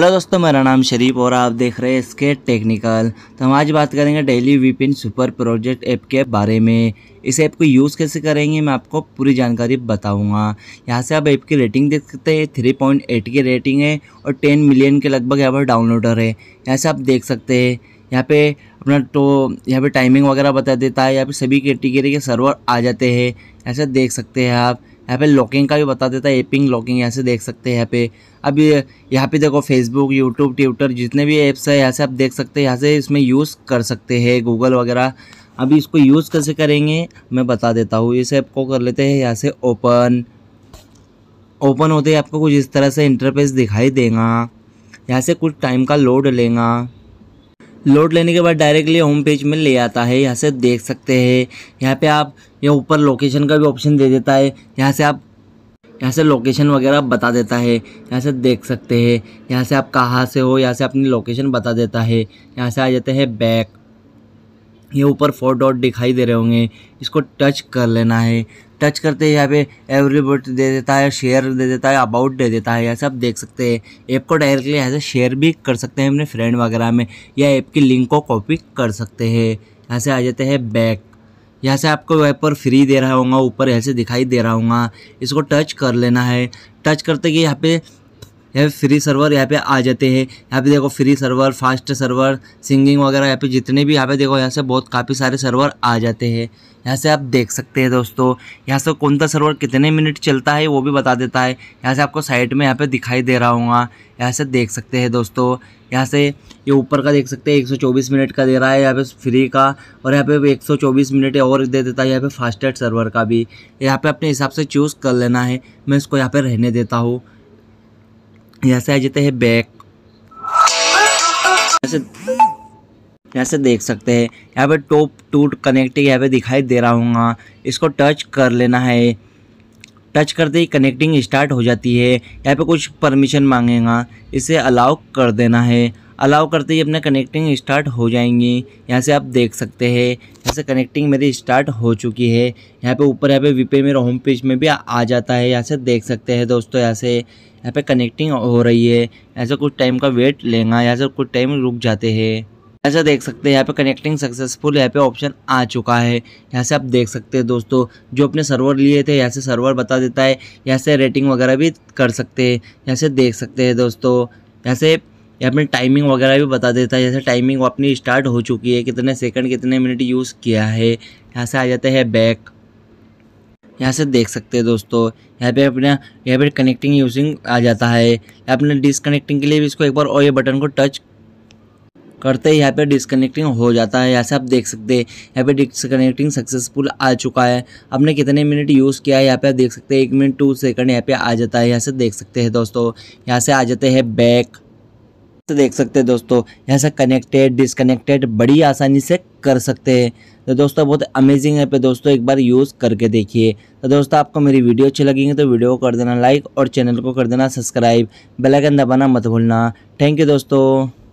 hello दोस्तों मेरा नाम शरीफ और आप देख रहे हैं स्केट टेक्निकल तो हम आज बात करेंगे daily Vipin super project app के बारे में इस ऐप को यूज़ कैसे करेंगे मैं आपको पूरी जानकारी बताऊंगा यहाँ से आप ऐप की रेटिंग देख सकते हैं थ्री पॉइंट एट की रेटिंग है और टेन मिलियन के लगभग यहाँ पर डाउनलोडर है यहाँ से आप देख सकते हैं यहाँ पे अपना तो यहाँ पे टाइमिंग वगैरह बता देता है यहाँ पे सभी कैटेगरी के सर्वर आ जाते हैं ऐसा देख सकते हैं आप यहाँ पे लॉकिंग का भी बता देता है एपिंग लॉकिंग यहाँ से देख सकते हैं यहाँ पे अब यहाँ पे देखो फेसबुक यूट्यूब ट्विटर जितने भी ऐप्स है यहाँ से आप देख सकते हैं यहाँ से इसमें यूज़ कर सकते हैं गूगल वगैरह अभी इसको यूज़ कैसे करेंगे मैं बता देता हूँ इस ऐप को कर लेते हैं यहाँ से ओपन ओपन होते ही आपको कुछ इस तरह से इंटरफेस दिखाई देगा यहाँ से कुछ टाइम का लोड लेगा लोड लेने के बाद डायरेक्टली होम पेज में ले आता है यहाँ से देख सकते हैं यहाँ पे आप ये ऊपर लोकेशन का भी ऑप्शन दे देता है यहाँ से आप यहाँ से लोकेशन वगैरह बता देता है यहाँ से देख सकते हैं यहाँ से आप कहाँ से हो यहाँ से अपनी लोकेशन बता देता है यहाँ से आ जाते हैं बैक ये ऊपर फोर डॉट दिखाई दे रहे होंगे इसको टच कर लेना है टच करते हैं यहाँ पे एवरीबोट दे देता है शेयर दे देता है अबाउट दे देता है यह सब देख सकते हैं ऐप को डायरेक्टली यहाँ से शेयर भी कर सकते हैं अपने फ्रेंड वगैरह में या ऐप की लिंक को कॉपी कर सकते हैं यहाँ से आ जाते हैं बैक यहाँ से आपको वेब पर फ्री दे रहा होगा ऊपर यहाँ से दिखाई दे रहा होगा इसको टच कर लेना है टच करते कि यहाँ पे यहाँ पे फ्री सर्वर यहाँ पे आ जाते हैं यहाँ पे देखो free server fast server singing वगैरह यहाँ पे जितने भी यहाँ पे देखो यहाँ से बहुत काफ़ी सारे सर्वर आ जाते हैं यहाँ से आप देख सकते हैं दोस्तों यहाँ से कौन सा सर्वर कितने मिनट चलता है वो भी बता देता है यहाँ से आपको साइड में यहाँ पर दिखाई दे रहा हूँ यहाँ से देख सकते हैं दोस्तों यहाँ से ये ऊपर का देख सकते हैं एक मिनट का दे रहा है यहाँ पे फ्री का और यहाँ पे एक मिनट और दे देता है यहाँ पे फास्टेड सर्वर का भी यहाँ पे अपने हिसाब से चूज़ कर लेना है मैं इसको यहाँ पे रहने देता हूँ यहाँ से आ जाते हैं बैक यहाँ से देख सकते हैं यहाँ पे टॉप टूट कनेक्टिंग यहाँ पे दिखाई दे रहा हूँ इसको टच कर लेना है टच करते ही कनेक्टिंग स्टार्ट हो जाती है यहाँ पे कुछ परमिशन मांगेगा इसे अलाउ कर देना है अलाउ करते ही अपना कनेक्टिंग स्टार्ट हो जाएंगी यहाँ से आप देख सकते हैं यहाँ से कनेक्टिंग मेरी स्टार्ट हो चुकी है यहाँ पे ऊपर यहाँ पे वीपे मेरे होम पेज में भी आ जाता है यहाँ से देख सकते हैं दोस्तों यहाँ से यहाँ पे कनेक्टिंग हो रही है यहाँ से कुछ टाइम का वेट लेंगे यहाँ से कुछ टाइम रुक जाते हैं ऐसा देख सकते हैं यहाँ पे कनेक्टिंग सक्सेसफुल यहाँ पे ऑप्शन आ चुका है यहाँ से आप देख सकते हैं दोस्तों जो अपने सर्वर लिए थे यहाँ से सर्वर बता देता है यहाँ से रेटिंग वगैरह भी कर सकते हैं यहाँ से देख सकते हैं दोस्तों यहाँ से या अपनी टाइमिंग वगैरह भी बता देता है जैसे टाइमिंग अपनी स्टार्ट हो चुकी है कितने सेकंड कितने मिनट यूज़ किया है यहाँ से आ जाता है बैक यहाँ से देख सकते हैं दोस्तों यहाँ पे अपना यहाँ पे कनेक्टिंग यूजिंग आ जाता है अपने डिसकनेक्टिंग के लिए भी इसको एक बार और ये बटन को टच करते ही यहाँ पे डिसकनेक्टिंग हो जाता है यहाँ से आप देख सकते हैं यहाँ पे डिसकनेक्टिंग सक्सेसफुल आ चुका है आपने कितने मिनट यूज़ किया है यहाँ पे आप देख सकते हैं एक मिनट टू सेकंड यहाँ पे आ जाता है यहाँ से देख सकते हैं दोस्तों यहाँ से आ जाते हैं बैक तो देख सकते हैं दोस्तों यहाँ से कनेक्टेड डिसकनेक्टेड बड़ी आसानी से कर सकते हैं तो दोस्तों बहुत अमेजिंग ऐप है दोस्तों एक बार यूज़ करके देखिए तो दोस्तों आपको मेरी वीडियो अच्छी लगेंगे तो वीडियो को कर देना लाइक और चैनल को कर देना सब्सक्राइब बेलाइकन दबाना मत भूलना थैंक यू दोस्तों